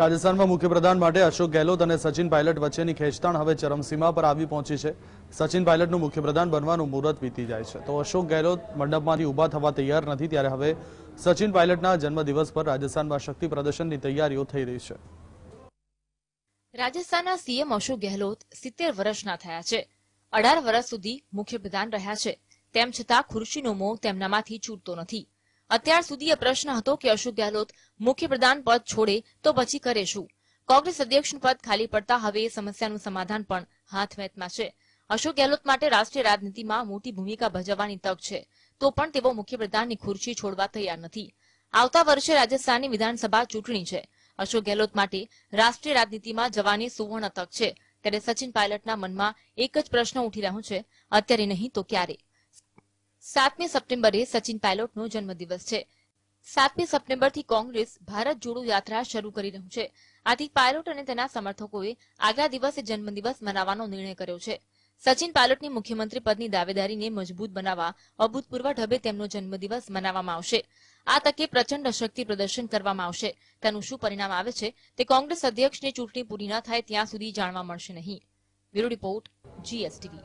રાજસ્થાનમાં મુખ્યપ્રધાન માટે અશોક ગેહલોત અને સચિન પાયલટ વચ્ચેની ખેંચતાણ હવે ચરમસીમા પર આવી પહોંચી છે સચિન પાયલટનું મુખ્યપ્રધાન બનવાનું મુહૂર્ત વીતી જાય છે તો અશોક ગેહલોત મંડપમાંથી ઊભા થવા તૈયાર નથી ત્યારે હવે સચિન પાયલટના જન્મદિવસ પર રાજસ્થાનમાં શક્તિ પ્રદર્શનની તૈયારીઓ થઈ રહી છે રાજસ્થાનના સીએમ અશોક ગેહલોત સિત્તેર વર્ષના થયા છે અઢાર વર્ષ સુધી મુખ્યપ્રધાન રહ્યા છે તેમ છતાં ખુરશીનો મોહ તેમનામાંથી છૂટતો નથી અત્યાર સુધી એ પ્રશ્ન હતો કે અશોક ગેહલોત મુખ્યપ્રધાન પદ છોડે તો પછી કરે શું કોંગ્રેસ અધ્યક્ષ પદ ખાલી પડતા હવે એ સમસ્યાનું સમાધાન પણ હાથમેથમાં છે અશોક ગેહલોત માટે રાષ્ટ્રીય રાજનીતિમાં મોટી ભૂમિકા ભજવવાની તક છે તો પણ તેઓ મુખ્યપ્રધાનની ખુરશી છોડવા તૈયાર નથી આવતા વર્ષે રાજસ્થાનની વિધાનસભા ચૂંટણી છે અશોક ગેહલોત માટે રાષ્ટ્રીય રાજનીતિમાં જવાની સુવર્ણ તક છે ત્યારે સચિન પાયલટના મનમાં એક જ પ્રશ્ન ઉઠી રહ્યો છે અત્યારે નહીં તો ક્યારે સાતમી સપ્ટેમ્બરે સચિન પાયલોટનો જન્મદિવસ છે સાતમી સપ્ટેમ્બરથી કોંગ્રેસ ભારત જોડો યાત્રા શરૂ કરી રહ્યું છે આથી પાયલોટ અને તેના સમર્થકોએ આગલા દિવસે જન્મદિવસ મનાવવાનો નિર્ણય કર્યો છે સચિન પાયલોટની મુખ્યમંત્રી પદની દાવેદારીને મજબૂત બનાવવા અભૂતપૂર્વ ઢબે તેમનો જન્મદિવસ મનાવવામાં આવશે આ તકે પ્રચંડ શક્તિ પ્રદર્શન કરવામાં આવશે તેનું શું પરિણામ આવે છે તે કોંગ્રેસ અધ્યક્ષની ચૂંટણી પૂરી ના થાય ત્યાં સુધી જાણવા મળશે નહીં બ્યુરો રિપોર્ટ જીએસટીવી